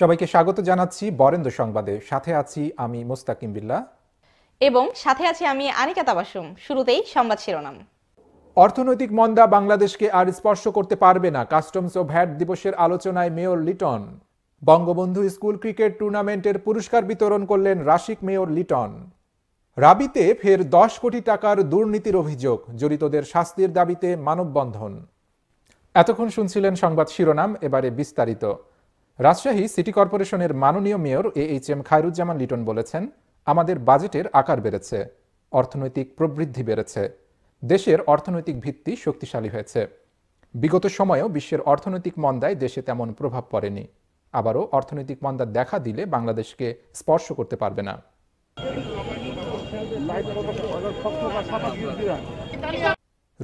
সবাইকে স্বাগত জানাচ্ছি বরেন্দ্র সংবাদে সাথে আছি আমি মোস্তাকিম বিল্লা এবং সাথে আছি আমি আনিকা তাবাসুম শুরুতেই সংবাদ শিরোনাম অর্থনৈতিক মন্দা বাংলাদেশকে আর স্পর্শ করতে পারবে না কাস্টমস ও ভ্যাট দিবসের আলোচনায় mayor Liton Bangabandhu school cricket টুর্নামেন্টের পুরস্কার বিতরণ করলেন রাশিক মেয়র লিটন রাবিতে ফের দশ কোটি টাকার দুর্নীতির অভিযোগ জড়িতদের শাস্তির দাবিতে মানববন্ধন এতক্ষণ শুনছিলেন সংবাদ শিরোনাম এবারে বিস্তারিত রাজশাহী সিটি কর্পোরেশনের মাননীয় mayor A H M Khairuzzaman Liton বলেছেন আমাদের বাজেটের আকার বেড়েছে অর্থনৈতিক প্রবৃদ্ধি বেড়েছে দেশের অর্থনৈতিক ভিত্তি শক্তিশালী হয়েছে বিগত সময়েও বিশ্বের অর্থনৈতিক মন্দায় দেশে তেমন প্রভাব পড়েনি আবারও অর্থনৈতিক মন্দা দেখা দিলে বাংলাদেশকে স্পর্শ করতে পারবে না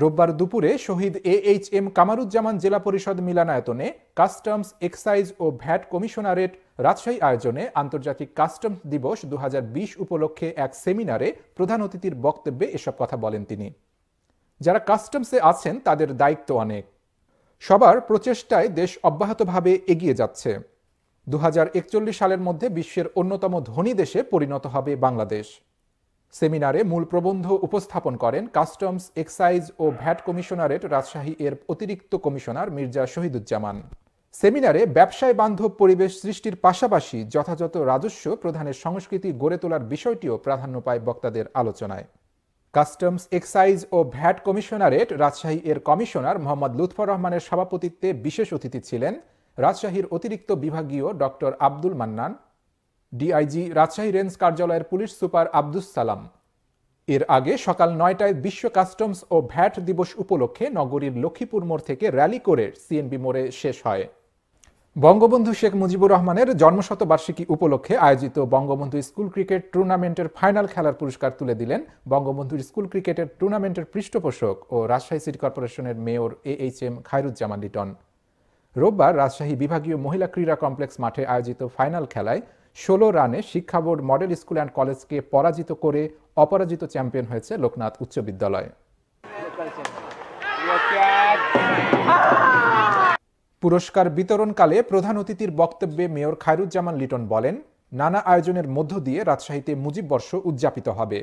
রোববার দুপুরে Shahid A H M Kamaruzzaman জেলা পরিষদ মিলনায়তনে কাস্টমস এক্সাইজ ও ভ্যাট কমিশনারেট রাজশাহী আয়োজনে আন্তর্জাতিক কাস্টমস দিবস দু উপলক্ষে এক সেমিনারে প্রধান অতিথির বক্তব্যে এসব কথা বলেন তিনি যারা কাস্টমসে আছেন তাদের দায়িত্ব অনেক সবার প্রচেষ্টায় দেশ অব্যাহতভাবে এগিয়ে যাচ্ছে দু সালের মধ্যে বিশ্বের অন্যতম ধনী দেশে পরিণত হবে বাংলাদেশ সেমিনারে মূল প্রবন্ধ উপস্থাপন করেন কাস্টমস এক্সাইজ ও ভ্যাট কমিশনারেট রাজশাহী এর অতিরিক্ত কমিশনার মির্জা শহীদুজ্জামান সেমিনারে ব্যবসায় বান্ধব পরিবেশ সৃষ্টির পাশাপাশি যথাযথ রাজস্ব প্রধানের সংস্কৃতি গড়ে তোলার বিষয়টিও প্রাধান্য পায় বক্তাদের আলোচনায় কাস্টমস এক্সাইজ ও ভ্যাট কমিশনারেট রাজশাহী এর কমিশনার মোহাম্মদ লুৎফর রহমানের সভাপতিত্বে বিশেষ অতিথি ছিলেন রাজশাহীর অতিরিক্ত বিভাগীয় doctor Abdul Mannan DIG Rajshahi range কার্যালয়ের পুলিশ সুপার আব্দুস সালাম এর আগে সকাল নয়টায় বিশ্ব কাস্টমস ও ভ্যাট দিবস উপলক্ষে নগরীর লক্ষ্মীপুর মোড় থেকে র্যালি করে সিএনবি মোড়ে শেষ হয় বঙ্গবন্ধু শেখ মুজিবুর রহমানের জন্মশতবার্ষিকী উপলক্ষে আয়োজিত বঙ্গবন্ধু স্কুল ক্রিকেট টুর্নামেন্টের ফাইনাল খেলার পুরস্কার তুলে দিলেন বঙ্গবন্ধু স্কুল ক্রিকেটের টুর্নামেন্টের পৃষ্ঠপোষক ও রাজশাহী সিটি কর্পোরেশনের mayor A H M Khairuzzaman Liton রোববার রাজশাহী বিভাগীয় মহিলা ক্রীড়া কমপ্লেক্স মাঠে আয়োজিত ফাইনাল খেলায় ষোলো রানে শিক্ষা বোর্ড মডেল স্কুল অ্যান্ড কলেজকে পরাজিত করে অপরাজিত চ্যাম্পিয়ন হয়েছে লোকনাথ উচ্চ বিদ্যালয় পুরস্কার বিতরণকালে প্রধান অতিথির বক্তব্যে মেয়র খায়রুজ্জামান লিটন বলেন নানা আয়োজনের মধ্য দিয়ে রাজশাহীতে মুজিববর্ষ উদযাপিত হবে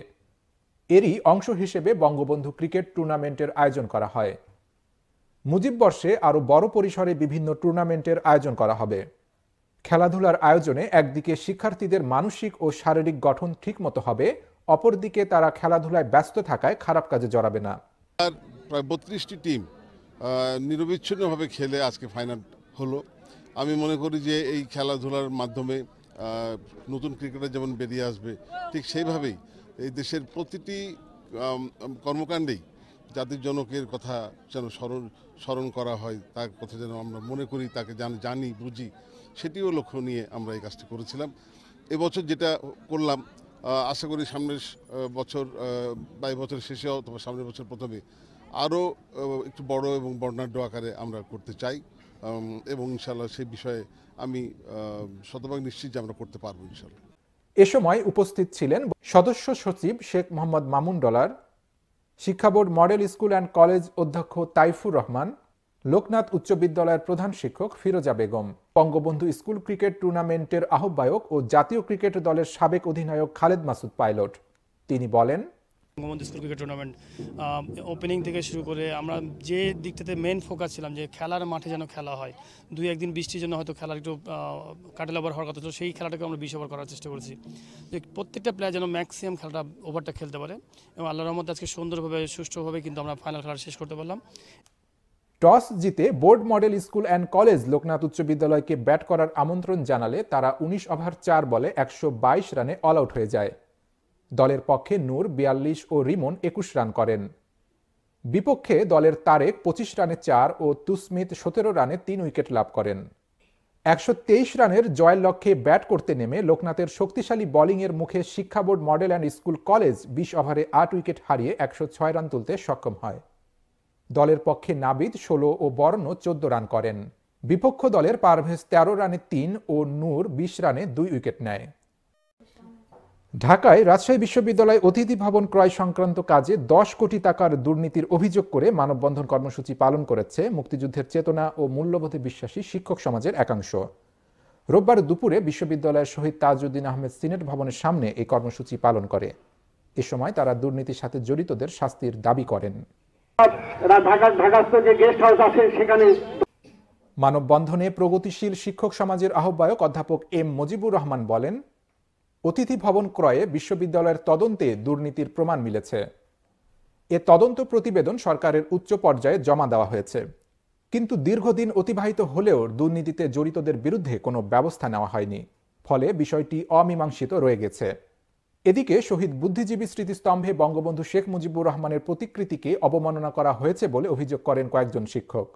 এরই অংশ হিসেবে বঙ্গবন্ধু ক্রিকেট টুর্নামেন্টের আয়োজন করা হয় মুজিববর্ষে আরও বড় পরিসরে বিভিন্ন টুর্নামেন্টের আয়োজন করা হবে খেলাধুলার আয়োজনে একদিকে শিক্ষার্থীদের মানসিক ও শারীরিক গঠন ঠিকমতো হবে অপরদিকে তারা খেলাধুলায় ব্যস্ত থাকায় খারাপ কাজে জড়াবে না প্রায় বত্রিশটি টিম নিরবিচ্ছিন্নভাবে খেলে আজকে ফাইনাল হলো আমি মনে করি যে এই খেলাধুলার মাধ্যমে নতুন ক্রিকেটার যেমন বেরিয়ে আসবে ঠিক সেইভাবেই এই দেশের প্রতিটি কর্মকাণ্ডেই জাতির জনকের কথা যেন স্মরণ স্মরণ করা হয় তার কথা যেন আমরা মনে করি তাকে জানি বুঝি সেটিও লক্ষ্য নিয়ে আমরা এই কাজটি করেছিলাম এবছর যেটা করলাম আশা করি সামনের বছর বা বছর শেষে অথবা সামনের বছর প্রথমে আরও একটু বড় এবং বর্ণাঢ্য আকারে আমরা করতে চাই এবং ইনশাল্লাহ সেই বিষয়ে আমি শতভাগ নিশ্চিত যে আমরা করতে পারবো ইনশাল্লাহ এ সময় উপস্থিত ছিলেন সদস্য সচিব শেখ মোহাম্মদ মামুন ডলার শিক্ষা board model school and college অধ্যক্ষ তাইফুর রহমান লোকনাথ উচ্চ বিদ্যালয়ের প্রধান শিক্ষক ফিরোজা বেগম বঙ্গবন্ধু স্কুল ক্রিকেট টুর্নামেন্টের আহ্বায়ক ও জাতীয় ক্রিকেট দলের সাবেক অধিনায়ক খালেদ মাসুদ পাইলট তিনি বলেন Bangabandhu school cricket tournament opening থেকে শুরু করে আমরা যে দিকটাতে মেন ফোকাস ছিলাম যে খেলার মাঠে যেন খেলা হয় দুই একদিন বৃষ্টির জন্য হয়তো খেলার একটু কাটেল ওভার হওয়ার কথা ছিল সেই খেলাটাকে আমরা বিশ ওভার করার চেষ্টা করেছি যে প্রত্যেকটা প্লেয়ার যেন ম্যাক্সিমাম খেলাটা ওভারটা খেলতে পারে এবং আল্লাহ রহমত আজকে সুন্দরভাবে সুষ্ঠুভাবে কিন্তু আমরা ফাইনাল খেলা শেষ করতে পারলাম টস জিতে board model school and college Loknath উচ্চ বিদ্যালয়কে ব্যাট করার আমন্ত্রণ জানালে তারা ১৯ ওভার চার বলে একশো রানে অল আউট হয়ে যায় দলের পক্ষে নূর বিয়াল্লিশ ও রিমন একুশ রান করেন বিপক্ষে দলের তারেক পঁচিশ রানে চার ও তুস্মিত সতেরো রানে তিন উইকেট লাভ করেন একশো তেইশ রানের জয়ের লক্ষ্যে ব্যাট করতে নেমে লোকনাথের শক্তিশালী বোলিংয়ের মুখে শিক্ষা board model and school college বিশ ওভারে আট উইকেট হারিয়ে একশো ছয় রান তুলতে সক্ষম হয় দলের পক্ষে নাবিদ ষোলো ও বর্ণ চোদ্দ রান করেন বিপক্ষ দলের পারভেজ তেরো রানে তিন ও নূর বিশ রানে দুই উইকেট নেয় ঢাকায় রাজশাহী বিশ্ববিদ্যালয় অতিথি ভবন ক্রয় সংক্রান্ত কাজে দশ কোটি টাকার দুর্নীতির অভিযোগ করে মানববন্ধন কর্মসূচি পালন করেছে মুক্তিযুদ্ধের চেতনা ও মূল্যবোধে বিশ্বাসী শিক্ষক সমাজের একাংশ রোববার দুপুরে বিশ্ববিদ্যালয়ের শহীদ তাজউদ্দিন আহমেদ সিনেট ভবনের সামনে এই কর্মসূচি পালন করে এ সময় তারা দুর্নীতির সাথে জড়িতদের শাস্তির দাবি করেন মানববন্ধনে প্রগতিশীল শিক্ষক সমাজের আহ্বায়ক অধ্যাপক এম মুজিবুর রহমান বলেন অতিথি ভবন ক্রয়ে বিশ্ববিদ্যালয়ের তদন্তে দুর্নীতির প্রমাণ মিলেছে এ তদন্ত প্রতিবেদন সরকারের উচ্চ পর্যায়ে জমা দেওয়া হয়েছে কিন্তু দীর্ঘদিন অতিবাহিত হলেও দুর্নীতিতে জড়িতদের বিরুদ্ধে কোনো ব্যবস্থা নেওয়া হয়নি ফলে বিষয়টি অমীমাংসিত রয়ে গেছে এদিকে শহীদ বুদ্ধিজীবী স্মৃতিস্তম্ভে বঙ্গবন্ধু শেখ মুজিবুর রহমানের প্রতিকৃতিকে অবমাননা করা হয়েছে বলে অভিযোগ করেন কয়েকজন শিক্ষক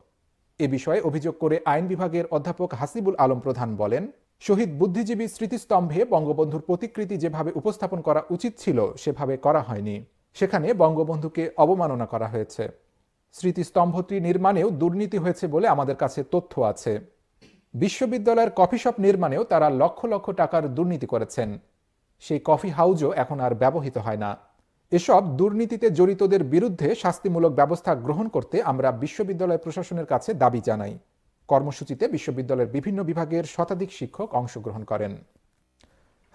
এ বিষয়ে অভিযোগ করে আইন বিভাগের অধ্যাপক হাসিবুল আলম প্রধান বলেন শহীদ বুদ্ধিজীবী স্মৃতিস্তম্ভে বঙ্গবন্ধুর প্রতিকৃতি যেভাবে উপস্থাপন করা উচিত ছিল সেভাবে করা হয়নি সেখানে বঙ্গবন্ধুকে অবমাননা করা হয়েছে স্মৃতিস্তম্ভটি নির্মাণেও দুর্নীতি হয়েছে বলে আমাদের কাছে তথ্য আছে বিশ্ববিদ্যালয়ের কফি শপ নির্মাণেও তারা লক্ষ লক্ষ টাকার দুর্নীতি করেছেন সেই কফি হাউজও এখন আর ব্যবহৃত হয় না এসব দুর্নীতিতে জড়িতদের বিরুদ্ধে শাস্তিমূলক ব্যবস্থা গ্রহণ করতে আমরা বিশ্ববিদ্যালয় প্রশাসনের কাছে দাবি জানাই কর্মসূচিতে বিশ্ববিদ্যালয়ের বিভিন্ন বিভাগের শতাধিক শিক্ষক অংশগ্রহণ করেন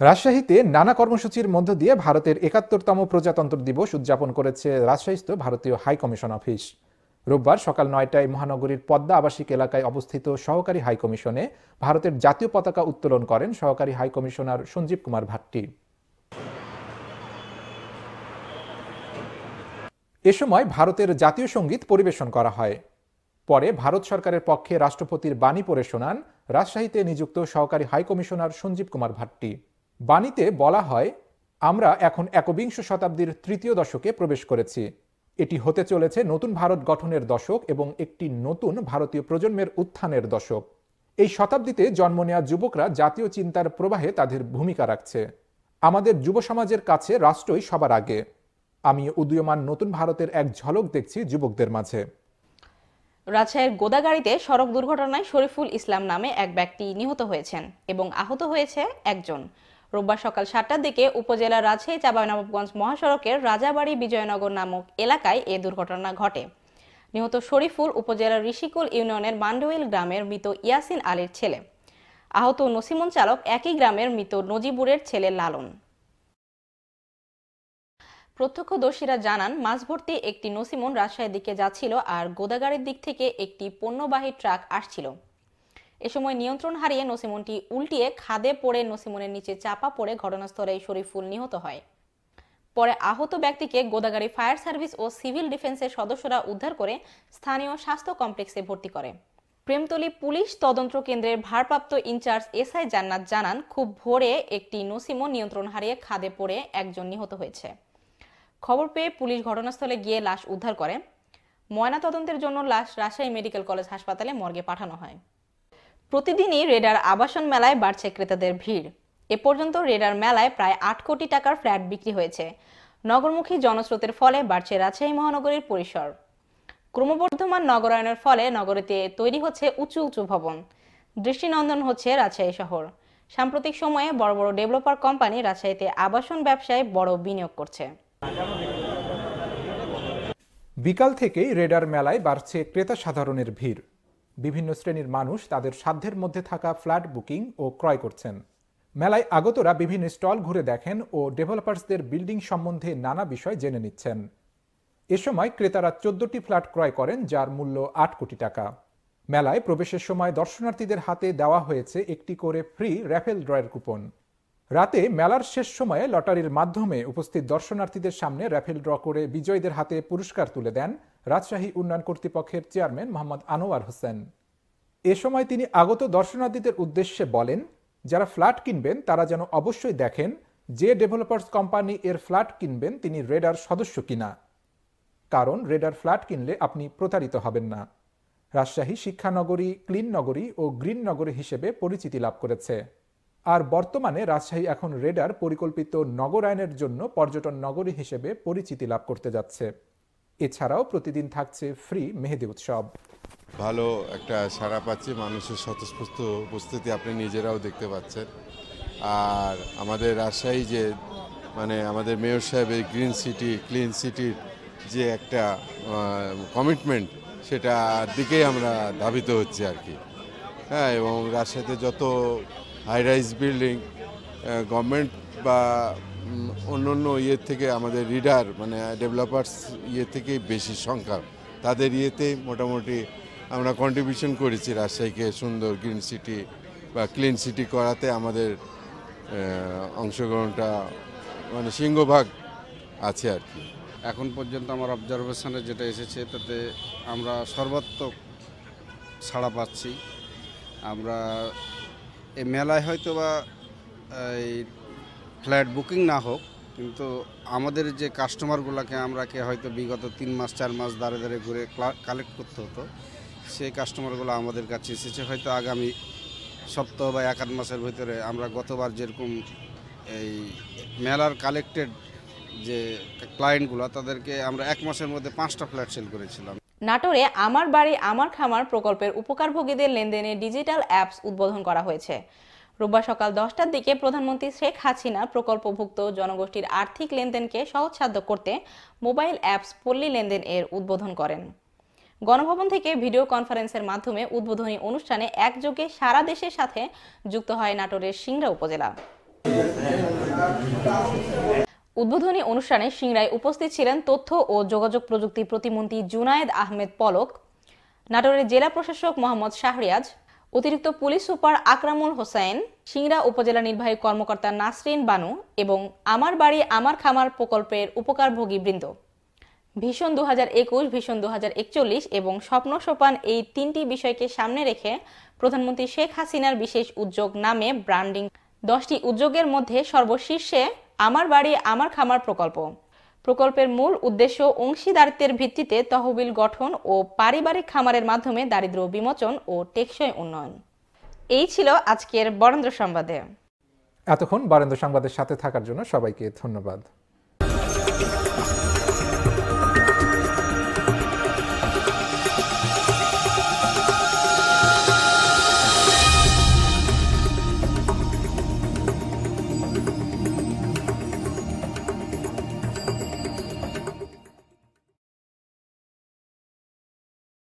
রাজশাহীতে নানা কর্মসূচির মধ্য দিয়ে ভারতের একাত্তরতম প্রজাতন্ত্র দিবস উদযাপন করেছে রাজশাহীস্থ ভারতীয় হাইকমিশন অফিস রোববার সকাল নয়টায় মহানগরীর পদ্মা আবাসিক এলাকায় অবস্থিত সহকারী হাইকমিশনে ভারতের জাতীয় পতাকা উত্তোলন করেন সহকারী হাইকমিশনার সঞ্জীব কুমার ভাট্টি এ সময় ভারতের জাতীয় সঙ্গীত পরিবেশন করা হয় পরে ভারত সরকারের পক্ষে রাষ্ট্রপতির বাণী পড়ে শোনান রাজশাহীতে নিযুক্ত সহকারী হাইকমিশনার সঞ্জীব কুমার ভাট্টি বাণীতে বলা হয় আমরা এখন একবিংশ শতাব্দীর তৃতীয় দশকে প্রবেশ করেছি এটি হতে চলেছে নতুন ভারত গঠনের দশক এবং একটি নতুন ভারতীয় প্রজন্মের উত্থানের দশক এই শতাব্দীতে জন্ম নেওয়া যুবকরা জাতীয় চিন্তার প্রবাহে তাদের ভূমিকা রাখছে আমাদের যুব সমাজের কাছে রাষ্ট্রই সবার আগে আমি উদীয়মান নতুন ভারতের এক ঝলক দেখছি যুবকদের মাঝে রাজশাহীর গোদাগাড়িতে সড়ক দুর্ঘটনায় শরীফুল ইসলাম নামে এক ব্যক্তি নিহত হয়েছেন এবং আহত হয়েছে একজন রোববার সকাল সাতটার দিকে উপজেলা রাজশাহী চাঁপাইনবাবগঞ্জ মহাসড়কের রাজাবাড়ি বিজয়নগর নামক এলাকায় এ দুর্ঘটনা ঘটে নিহত শরীফুল উপজেলার ঋষিকুল ইউনিয়নের মান্ডোয়েল গ্রামের মৃত ইয়াসিন আলীর ছেলে আহত নসিমন চালক একই গ্রামের মৃত নজিবুরের ছেলে লালন প্রত্যক্ষদর্শীরা জানান মাছভর্তি একটি নসিমন রাজশাহীর দিকে যাচ্ছিল আর গোদাগাড়ির দিক থেকে একটি পণ্যবাহী ট্রাক আসছিল এ সময় নিয়ন্ত্রণ হারিয়ে নসিমনটি উল্টিয়ে খাদে পড়ে নসিমনের নিচে চাপা পড়ে ঘটনাস্থলে শরীফুল নিহত হয় পরে আহত ব্যক্তিকে গোদাগাড়ি ফায়ার সার্ভিস ও সিভিল ডিফেন্সের সদস্যরা উদ্ধার করে স্থানীয় স্বাস্থ্য কমপ্লেক্সে ভর্তি করে প্রেমতলী পুলিশ তদন্ত কেন্দ্রের ভারপ্রাপ্ত ইনচার্জ এস আই জান্নাত জানান খুব ভোরে একটি নসিমন নিয়ন্ত্রণ হারিয়ে খাদে পড়ে একজন নিহত হয়েছে খবর পেয়ে পুলিশ ঘটনাস্থলে গিয়ে লাশ উদ্ধার করে ময়নাতদন্তের জন্য লাশ রাজশাহী মেডিকেল কলেজ হাসপাতালে মর্গে পাঠানো হয় প্রতিদিনই রেডার আবাসন মেলায় বাড়ছে ক্রেতাদের ভিড় এ পর্যন্ত রেডার মেলায় প্রায় আট কোটি টাকার ফ্ল্যাট বিক্রি হয়েছে নগরমুখী জনস্রোতের ফলে বাড়ছে রাজশাহী মহানগরীর পরিসর ক্রমবর্ধমান নগরায়নের ফলে নগরীতে তৈরি হচ্ছে উঁচু উঁচু ভবন দৃষ্টিনন্দন হচ্ছে রাজশাহী শহর সাম্প্রতিক সময়ে বড় বড় ডেভেলপার কোম্পানি রাজশাহীতে আবাসন ব্যবসায় বড় বিনিয়োগ করছে বিকাল থেকেই রেডার মেলায় বাড়ছে ক্রেতা সাধারণের ভিড় বিভিন্ন শ্রেণীর মানুষ তাদের সাধ্যের মধ্যে থাকা ফ্ল্যাট বুকিং ও ক্রয় করছেন মেলায় আগতরা বিভিন্ন স্টল ঘুরে দেখেন ও ডেভেলপার্সদের বিল্ডিং সম্বন্ধে নানা বিষয় জেনে নিচ্ছেন এ সময় ক্রেতারা চোদ্দটি ফ্ল্যাট ক্রয় করেন যার মূল্য আট কোটি টাকা মেলায় প্রবেশের সময় দর্শনার্থীদের হাতে দেওয়া হয়েছে একটি করে ফ্রি র্যাফেল ড্রয়ের কুপন রাতে মেলার শেষ সময়ে লটারির মাধ্যমে উপস্থিত দর্শনার্থীদের সামনে র্যাফেল ড্র করে বিজয়ীদের হাতে পুরস্কার তুলে দেন রাজশাহী উন্নয়ন কর্তৃপক্ষের চেয়ারম্যান মোহাম্মদ আনোয়ার হোসেন এ সময় তিনি আগত দর্শনার্থীদের উদ্দেশ্যে বলেন যারা ফ্ল্যাট কিনবেন তারা যেন অবশ্যই দেখেন যে ডেভেলপার্স কোম্পানি এর ফ্ল্যাট কিনবেন তিনি রেডার সদস্য কিনা কারণ রেডার ফ্ল্যাট কিনলে আপনি প্রতারিত হবেন না রাজশাহী শিক্ষানগরী ক্লিন নগরী ও গ্রিন নগরী হিসেবে পরিচিতি লাভ করেছে আর বর্তমানে রাজশাহী এখন রেডার পরিকল্পিত নগরায়নের জন্য পর্যটন নগরী হিসেবে পরিচিতি লাভ করতে যাচ্ছে এছাড়াও প্রতিদিন থাকছে ফ্রি মেহেদি উৎসব ভালো একটা সারা পাচ্ছি মানুষের স্বতঃস্ফূর্ত উপস্থিতি আপনি নিজেরাও দেখতে পাচ্ছেন আর আমাদের রাজশাহী যে মানে আমাদের মেয়র সাহেবের গ্রিন সিটি ক্লিন সিটির যে একটা কমিটমেন্ট সেটা দিকেই আমরা ধাবিত হচ্ছে আর কি হ্যাঁ এবং রাজশাহীতে যত হাই রাইজ বিল্ডিং গভর্নমেন্ট বা অন্য অন্য ইয়ের থেকে আমাদের রিডার মানে ডেভেলপার্স ইয়ে থেকে বেশি সংখ্যা তাদের ইয়েতে মোটামুটি আমরা কন্ট্রিবিউশন করেছি রাজশাহীকে সুন্দর গ্রিন সিটি বা ক্লিন সিটি করাতে আমাদের অংশগ্রহণটা মানে সিংহভাগ আছে আর কি এখন পর্যন্ত আমার অবজারভেশনে যেটা এসেছে তাতে আমরা সর্বাত্মক ছাড়া পাচ্ছি আমরা এই মেলায় হয়তো বা এই ফ্ল্যাট বুকিং না হোক কিন্তু আমাদের যে কাস্টমারগুলোকে আমরাকে হয়তো বিগত তিন মাস চার মাস দাঁড়ে দাঁড়িয়ে ঘুরে কালেক্ট করতে হতো সেই কাস্টমারগুলো আমাদের কাছে এসেছে হয়তো আগামী সপ্তাহ বা এক আধ মাসের ভিতরে আমরা গতবার যেরকম এই মেলার কালেক্টেড যে ক্লায়েন্টগুলো তাদেরকে আমরা এক মাসের মধ্যে পাঁচটা ফ্ল্যাট সেল করেছিলাম নাটোরে আমার বাড়ি আমার খামার প্রকল্পের উপকারভোগীদের লেনদেনে ডিজিটাল অ্যাপস উদ্বোধন করা হয়েছে রোববার সকাল দশটার দিকে প্রধানমন্ত্রী শেখ হাসিনা প্রকল্পভুক্ত জনগোষ্ঠীর আর্থিক লেনদেনকে সহজসাধ্য করতে মোবাইল অ্যাপস পল্লী লেনদেন এর উদ্বোধন করেন গণভবন থেকে ভিডিও কনফারেন্সের মাধ্যমে উদ্বোধনী অনুষ্ঠানে একযোগে সারা দেশের সাথে যুক্ত হয় নাটোরের সিংড়া উপজেলা উদ্বোধনী অনুষ্ঠানে সিংড়ায় উপস্থিত ছিলেন তথ্য ও যোগাযোগ প্রযুক্তি প্রতিমন্ত্রী জুনায়েদ আহমেদ পলক নাটোরের জেলা প্রশাসক মোহাম্মদ শাহরিয়াজ অতিরিক্ত পুলিশ সুপার আকরামুল হোসেন সিংড়া উপজেলা নির্বাহী কর্মকর্তা নাসরিন বানু এবং আমার বাড়ি আমার খামার প্রকল্পের উপকারভোগী বৃন্দ ভীষণ দু হাজার একুশ ভীষণ দু হাজার একচল্লিশ এবং স্বপ্ন সোপান এই তিনটি বিষয়কে সামনে রেখে প্রধানমন্ত্রী শেখ হাসিনার বিশেষ উদ্যোগ নামে ব্র্যান্ডিং দশটি উদ্যোগের মধ্যে সর্বশীর্ষে আমার বাড়ি আমার খামার প্রকল্প প্রকল্পের মূল উদ্দেশ্য অংশীদারিত্বের ভিত্তিতে তহবিল গঠন ও পারিবারিক খামারের মাধ্যমে দারিদ্র বিমোচন ও টেকসই উন্নয়ন এই ছিল আজকের বরেন্দ্র সংবাদে এতক্ষণ বরেন্দ্র সংবাদের সাথে থাকার জন্য সবাইকে ধন্যবাদ